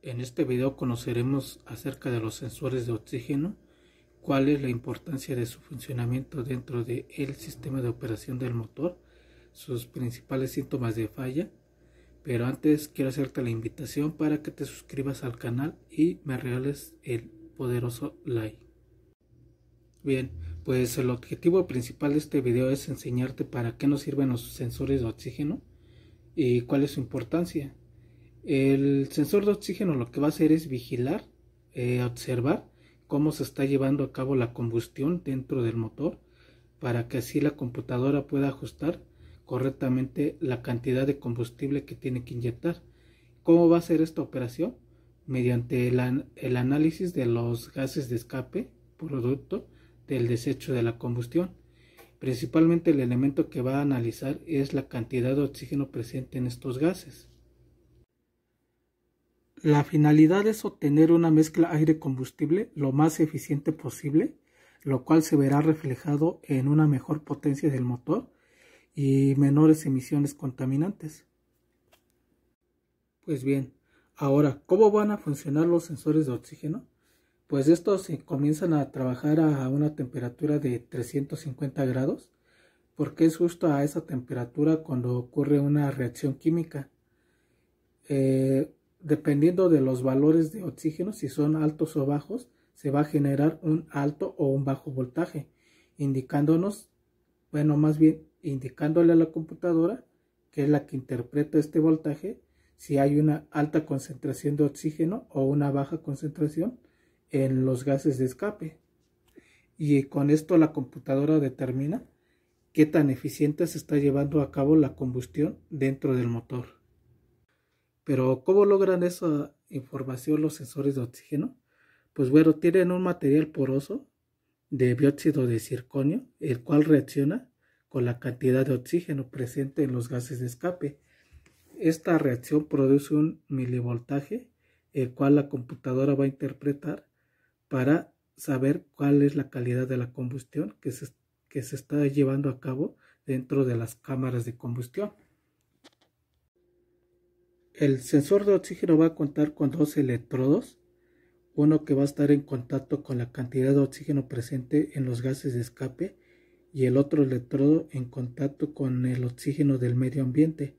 En este video conoceremos acerca de los sensores de oxígeno, cuál es la importancia de su funcionamiento dentro del sistema de operación del motor, sus principales síntomas de falla, pero antes quiero hacerte la invitación para que te suscribas al canal y me regales el poderoso like. Bien, pues el objetivo principal de este video es enseñarte para qué nos sirven los sensores de oxígeno y cuál es su importancia. El sensor de oxígeno lo que va a hacer es vigilar, eh, observar cómo se está llevando a cabo la combustión dentro del motor para que así la computadora pueda ajustar correctamente la cantidad de combustible que tiene que inyectar. ¿Cómo va a ser esta operación? Mediante el análisis de los gases de escape producto del desecho de la combustión. Principalmente el elemento que va a analizar es la cantidad de oxígeno presente en estos gases. La finalidad es obtener una mezcla aire-combustible lo más eficiente posible, lo cual se verá reflejado en una mejor potencia del motor y menores emisiones contaminantes. Pues bien, ahora, ¿cómo van a funcionar los sensores de oxígeno? Pues estos se comienzan a trabajar a una temperatura de 350 grados, porque es justo a esa temperatura cuando ocurre una reacción química. Eh, dependiendo de los valores de oxígeno, si son altos o bajos, se va a generar un alto o un bajo voltaje, indicándonos, bueno, más bien indicándole a la computadora, que es la que interpreta este voltaje, si hay una alta concentración de oxígeno o una baja concentración en los gases de escape. Y con esto la computadora determina qué tan eficiente se está llevando a cabo la combustión dentro del motor. Pero ¿cómo logran esa información los sensores de oxígeno? Pues bueno, tienen un material poroso de dióxido de circonio, el cual reacciona con la cantidad de oxígeno presente en los gases de escape. Esta reacción produce un milivoltaje, el cual la computadora va a interpretar para saber cuál es la calidad de la combustión que se, que se está llevando a cabo dentro de las cámaras de combustión. El sensor de oxígeno va a contar con dos electrodos, uno que va a estar en contacto con la cantidad de oxígeno presente en los gases de escape y el otro electrodo en contacto con el oxígeno del medio ambiente.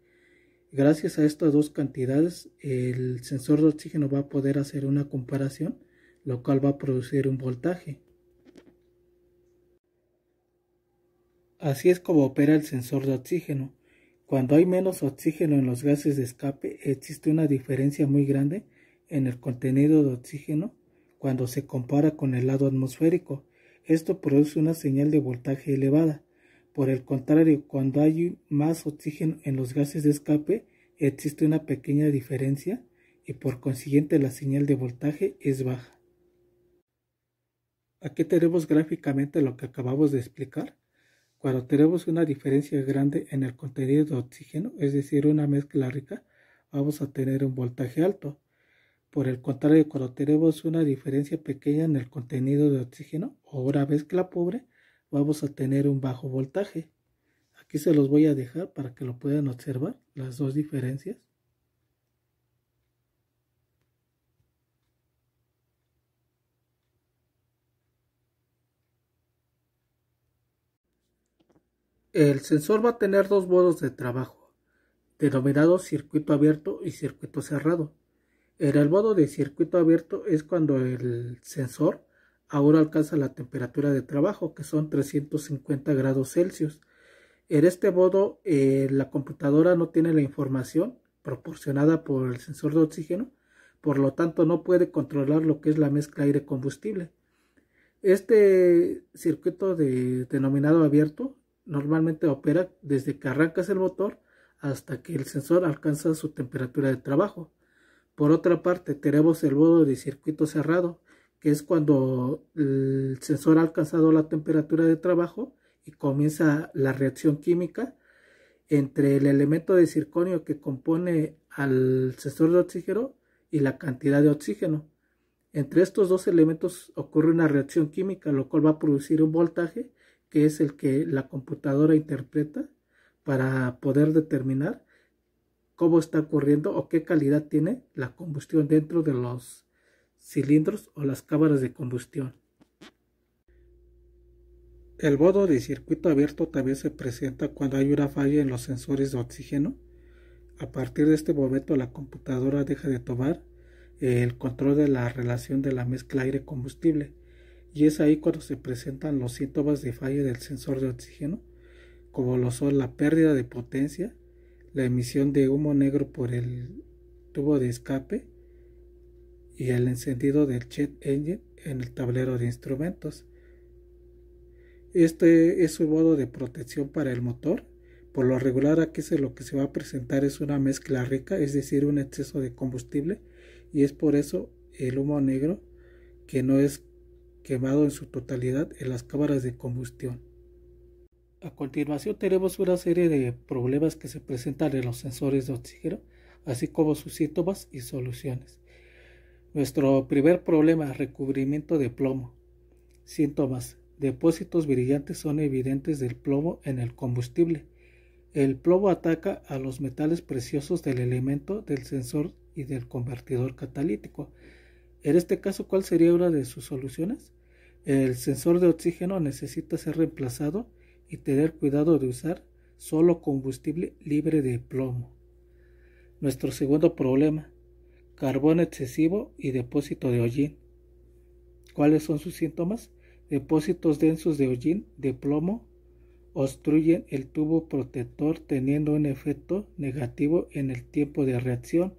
Gracias a estas dos cantidades, el sensor de oxígeno va a poder hacer una comparación, lo cual va a producir un voltaje. Así es como opera el sensor de oxígeno. Cuando hay menos oxígeno en los gases de escape, existe una diferencia muy grande en el contenido de oxígeno cuando se compara con el lado atmosférico. Esto produce una señal de voltaje elevada. Por el contrario, cuando hay más oxígeno en los gases de escape, existe una pequeña diferencia y por consiguiente la señal de voltaje es baja. Aquí tenemos gráficamente lo que acabamos de explicar. Cuando tenemos una diferencia grande en el contenido de oxígeno, es decir, una mezcla rica, vamos a tener un voltaje alto. Por el contrario, cuando tenemos una diferencia pequeña en el contenido de oxígeno o una mezcla pobre, vamos a tener un bajo voltaje. Aquí se los voy a dejar para que lo puedan observar, las dos diferencias. El sensor va a tener dos modos de trabajo, denominados circuito abierto y circuito cerrado. En el modo de circuito abierto es cuando el sensor ahora alcanza la temperatura de trabajo, que son 350 grados Celsius. En este modo, eh, la computadora no tiene la información proporcionada por el sensor de oxígeno, por lo tanto no puede controlar lo que es la mezcla aire-combustible. Este circuito denominado abierto normalmente opera desde que arrancas el motor hasta que el sensor alcanza su temperatura de trabajo. Por otra parte, tenemos el modo de circuito cerrado, que es cuando el sensor ha alcanzado la temperatura de trabajo y comienza la reacción química entre el elemento de circonio que compone al sensor de oxígeno y la cantidad de oxígeno. Entre estos dos elementos ocurre una reacción química, lo cual va a producir un voltaje que es el que la computadora interpreta para poder determinar cómo está ocurriendo o qué calidad tiene la combustión dentro de los cilindros o las cámaras de combustión. El modo de circuito abierto también se presenta cuando hay una falla en los sensores de oxígeno. A partir de este momento la computadora deja de tomar el control de la relación de la mezcla aire-combustible y es ahí cuando se presentan los síntomas de falla del sensor de oxígeno, como lo son la pérdida de potencia, la emisión de humo negro por el tubo de escape y el encendido del jet engine en el tablero de instrumentos. Este es un modo de protección para el motor. Por lo regular aquí se, lo que se va a presentar es una mezcla rica, es decir, un exceso de combustible y es por eso el humo negro que no es quemado en su totalidad en las cámaras de combustión. A continuación tenemos una serie de problemas que se presentan en los sensores de oxígeno, así como sus síntomas y soluciones. Nuestro primer problema, recubrimiento de plomo. Síntomas. Depósitos brillantes son evidentes del plomo en el combustible. El plomo ataca a los metales preciosos del elemento, del sensor y del convertidor catalítico. En este caso, ¿cuál sería una de sus soluciones? El sensor de oxígeno necesita ser reemplazado y tener cuidado de usar solo combustible libre de plomo. Nuestro segundo problema, carbón excesivo y depósito de hollín. ¿Cuáles son sus síntomas? Depósitos densos de hollín de plomo obstruyen el tubo protector teniendo un efecto negativo en el tiempo de reacción.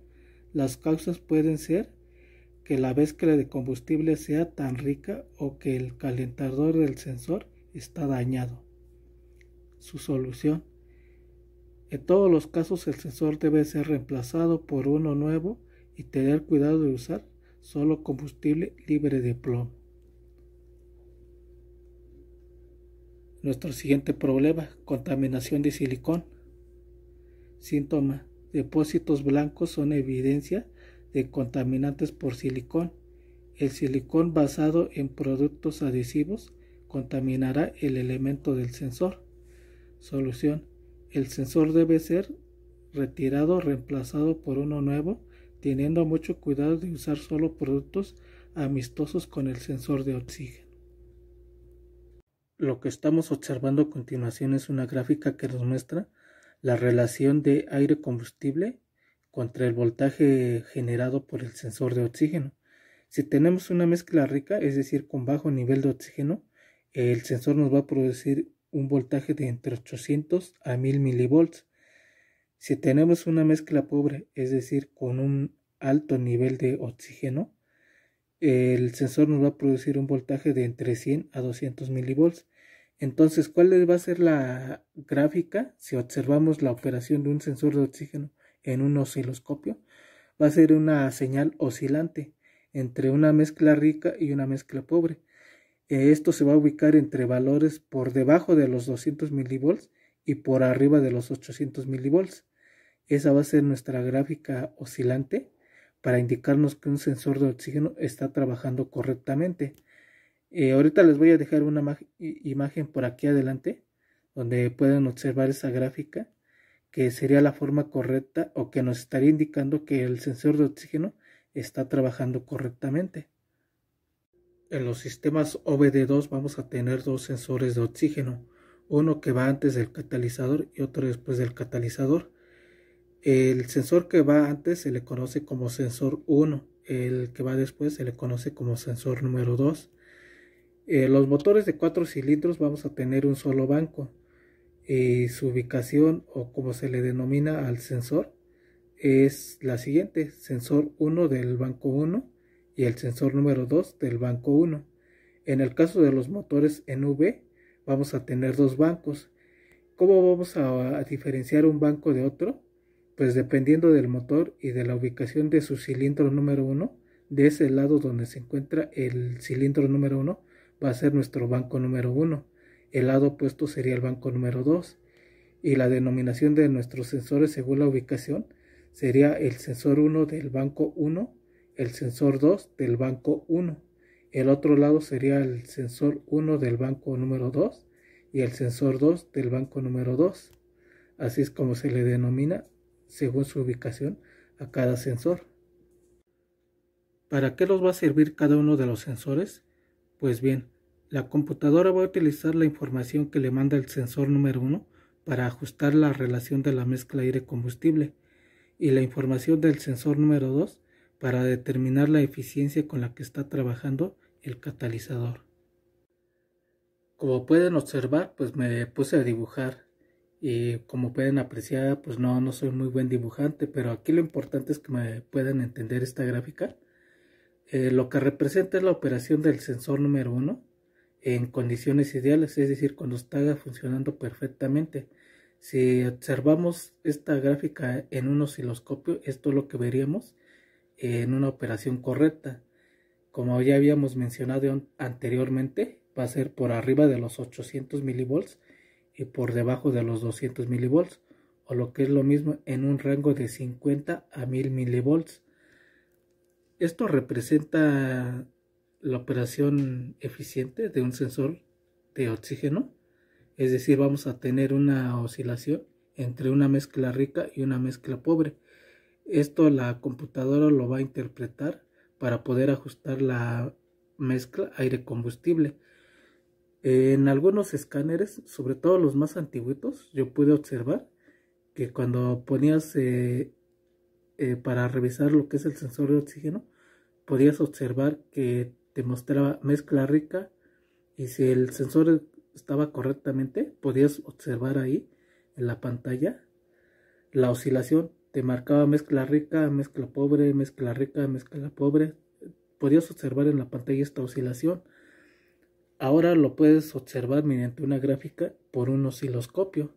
Las causas pueden ser que la mezcla de combustible sea tan rica o que el calentador del sensor está dañado. Su solución. En todos los casos el sensor debe ser reemplazado por uno nuevo y tener cuidado de usar solo combustible libre de plomo. Nuestro siguiente problema, contaminación de silicón. Síntoma. Depósitos blancos son evidencia de contaminantes por silicón. El silicón basado en productos adhesivos contaminará el elemento del sensor. Solución. El sensor debe ser retirado, o reemplazado por uno nuevo, teniendo mucho cuidado de usar solo productos amistosos con el sensor de oxígeno. Lo que estamos observando a continuación es una gráfica que nos muestra la relación de aire combustible contra el voltaje generado por el sensor de oxígeno. Si tenemos una mezcla rica, es decir, con bajo nivel de oxígeno, el sensor nos va a producir un voltaje de entre 800 a 1000 milivolts. Si tenemos una mezcla pobre, es decir, con un alto nivel de oxígeno, el sensor nos va a producir un voltaje de entre 100 a 200 milivolts. Entonces, ¿cuál va a ser la gráfica si observamos la operación de un sensor de oxígeno? en un osciloscopio va a ser una señal oscilante entre una mezcla rica y una mezcla pobre. Esto se va a ubicar entre valores por debajo de los 200 milivolts y por arriba de los 800 milivolts. Esa va a ser nuestra gráfica oscilante para indicarnos que un sensor de oxígeno está trabajando correctamente. Eh, ahorita les voy a dejar una imagen por aquí adelante donde pueden observar esa gráfica que sería la forma correcta o que nos estaría indicando que el sensor de oxígeno está trabajando correctamente. En los sistemas OBD2 vamos a tener dos sensores de oxígeno, uno que va antes del catalizador y otro después del catalizador. El sensor que va antes se le conoce como sensor 1, el que va después se le conoce como sensor número 2. En eh, los motores de 4 cilindros vamos a tener un solo banco, y eh, su ubicación o como se le denomina al sensor es la siguiente, sensor 1 del banco 1 y el sensor número 2 del banco 1. En el caso de los motores en V vamos a tener dos bancos. ¿Cómo vamos a, a diferenciar un banco de otro? Pues dependiendo del motor y de la ubicación de su cilindro número 1, de ese lado donde se encuentra el cilindro número 1 va a ser nuestro banco número 1. El lado opuesto sería el banco número 2 y la denominación de nuestros sensores según la ubicación sería el sensor 1 del banco 1, el sensor 2 del banco 1. El otro lado sería el sensor 1 del banco número 2 y el sensor 2 del banco número 2. Así es como se le denomina según su ubicación a cada sensor. ¿Para qué los va a servir cada uno de los sensores? Pues bien, la computadora va a utilizar la información que le manda el sensor número 1 para ajustar la relación de la mezcla aire-combustible y la información del sensor número 2 para determinar la eficiencia con la que está trabajando el catalizador. Como pueden observar, pues me puse a dibujar y como pueden apreciar, pues no, no soy muy buen dibujante, pero aquí lo importante es que me puedan entender esta gráfica. Eh, lo que representa es la operación del sensor número 1 en condiciones ideales, es decir, cuando está funcionando perfectamente. Si observamos esta gráfica en un osciloscopio, esto es lo que veríamos en una operación correcta. Como ya habíamos mencionado anteriormente, va a ser por arriba de los 800 milivolts y por debajo de los 200 milivolts, o lo que es lo mismo en un rango de 50 a 1000 milivolts. Esto representa la operación eficiente de un sensor de oxígeno. Es decir, vamos a tener una oscilación entre una mezcla rica y una mezcla pobre. Esto la computadora lo va a interpretar para poder ajustar la mezcla aire-combustible. En algunos escáneres, sobre todo los más antiguitos, yo pude observar que cuando ponías eh, eh, para revisar lo que es el sensor de oxígeno, podías observar que mostraba mezcla rica y si el sensor estaba correctamente, podías observar ahí en la pantalla la oscilación. Te marcaba mezcla rica, mezcla pobre, mezcla rica, mezcla pobre. Podías observar en la pantalla esta oscilación. Ahora lo puedes observar mediante una gráfica por un osciloscopio.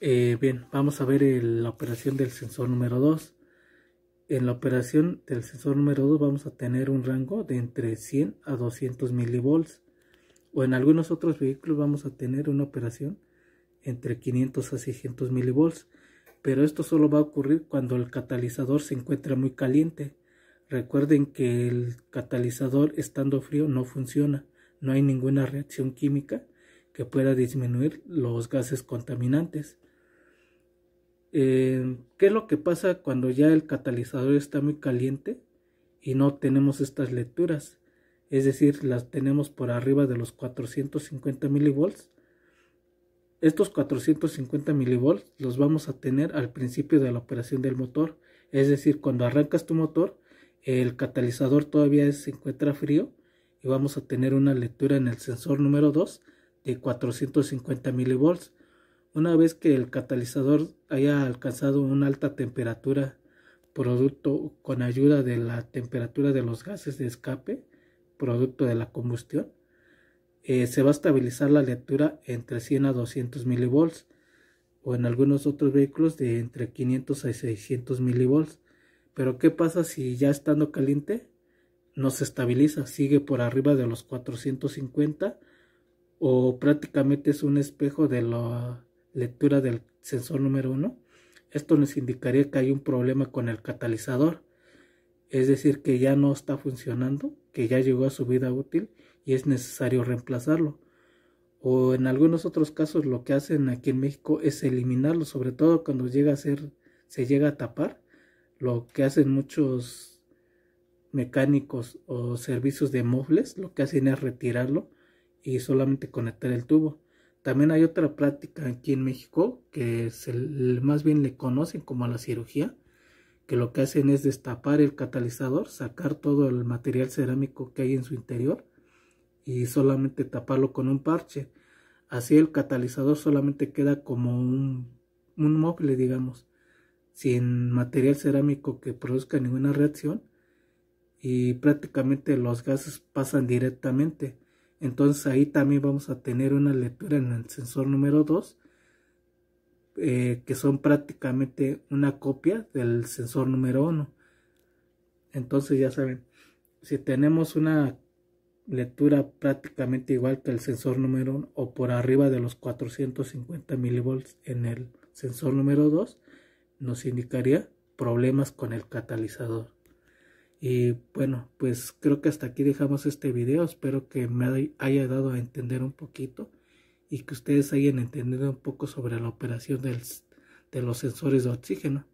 Eh, bien, vamos a ver la operación del sensor número 2 en la operación del sensor número 2 vamos a tener un rango de entre 100 a 200 milivolts o en algunos otros vehículos vamos a tener una operación entre 500 a 600 milivolts pero esto solo va a ocurrir cuando el catalizador se encuentra muy caliente recuerden que el catalizador estando frío no funciona no hay ninguna reacción química que pueda disminuir los gases contaminantes eh, ¿Qué es lo que pasa cuando ya el catalizador está muy caliente y no tenemos estas lecturas? Es decir, las tenemos por arriba de los 450 milivolts. Estos 450 milivolts los vamos a tener al principio de la operación del motor. Es decir, cuando arrancas tu motor, el catalizador todavía se encuentra frío y vamos a tener una lectura en el sensor número 2 de 450 milivolts. Una vez que el catalizador haya alcanzado una alta temperatura producto con ayuda de la temperatura de los gases de escape producto de la combustión, eh, se va a estabilizar la lectura entre 100 a 200 milivolts o en algunos otros vehículos de entre 500 a 600 milivolts. Pero ¿qué pasa si ya estando caliente no se estabiliza? Sigue por arriba de los 450 o prácticamente es un espejo de, lo, lectura del sensor número 1, esto nos indicaría que hay un problema con el catalizador, es decir, que ya no está funcionando, que ya llegó a su vida útil y es necesario reemplazarlo. O en algunos otros casos lo que hacen aquí en México es eliminarlo, sobre todo cuando llega a ser, se llega a tapar, lo que hacen muchos mecánicos o servicios de mofles lo que hacen es retirarlo y solamente conectar el tubo. También hay otra práctica aquí en México que más bien le conocen como la cirugía, que lo que hacen es destapar el catalizador, sacar todo el material cerámico que hay en su interior y solamente taparlo con un parche. Así el catalizador solamente queda como un, un móvil, digamos, sin material cerámico que produzca ninguna reacción y prácticamente los gases pasan directamente entonces ahí también vamos a tener una lectura en el sensor número 2, eh, que son prácticamente una copia del sensor número 1. Entonces ya saben, si tenemos una lectura prácticamente igual que el sensor número 1 o por arriba de los 450 milivolts en el sensor número 2, nos indicaría problemas con el catalizador. Y bueno, pues creo que hasta aquí dejamos este video. Espero que me haya dado a entender un poquito y que ustedes hayan entendido un poco sobre la operación de los sensores de oxígeno.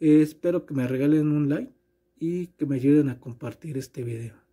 espero que me regalen un like y que me ayuden a compartir este video.